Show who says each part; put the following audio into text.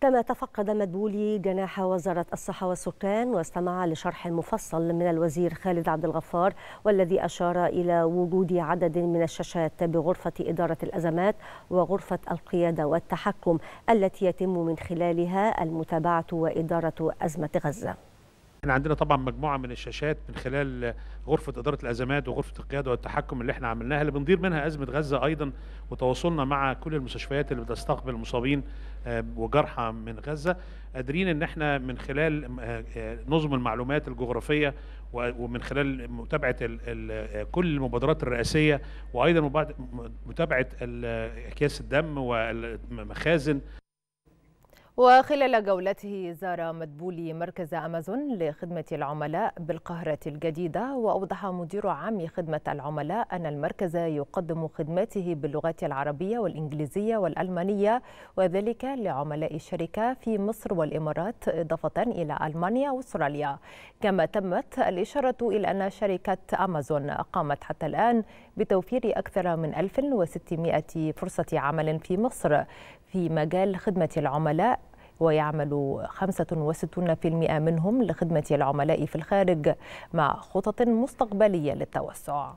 Speaker 1: كما تفقد المدبولي جناح وزارة الصحة والسكان واستمع لشرح مفصل من الوزير خالد عبد الغفار والذي أشار إلى وجود عدد من الشاشات بغرفة إدارة الأزمات وغرفة القيادة والتحكم التي يتم من خلالها المتابعة وإدارة أزمة غزة
Speaker 2: احنا عندنا طبعا مجموعه من الشاشات من خلال غرفه اداره الازمات وغرفه القياده والتحكم اللي احنا عملناها اللي بندير منها ازمه غزه ايضا وتواصلنا مع كل المستشفيات اللي بتستقبل مصابين آه، وجرحى من غزه قادرين ان احنا من خلال آه، آه، نظم المعلومات الجغرافيه ومن خلال متابعه كل المبادرات الرئاسيه وايضا متابعه اكياس الدم والمخازن
Speaker 3: وخلال جولته زار مدبولي مركز أمازون لخدمة العملاء بالقاهرة الجديدة وأوضح مدير عام خدمة العملاء أن المركز يقدم خدماته باللغات العربية والإنجليزية والألمانية وذلك لعملاء الشركة في مصر والإمارات إضافة إلى ألمانيا وأستراليا كما تمت الإشارة إلى أن شركة أمازون قامت حتى الآن بتوفير أكثر من 1600 فرصة عمل في مصر في مجال خدمة العملاء ويعمل 65% منهم لخدمة العملاء في الخارج مع خطط مستقبلية للتوسع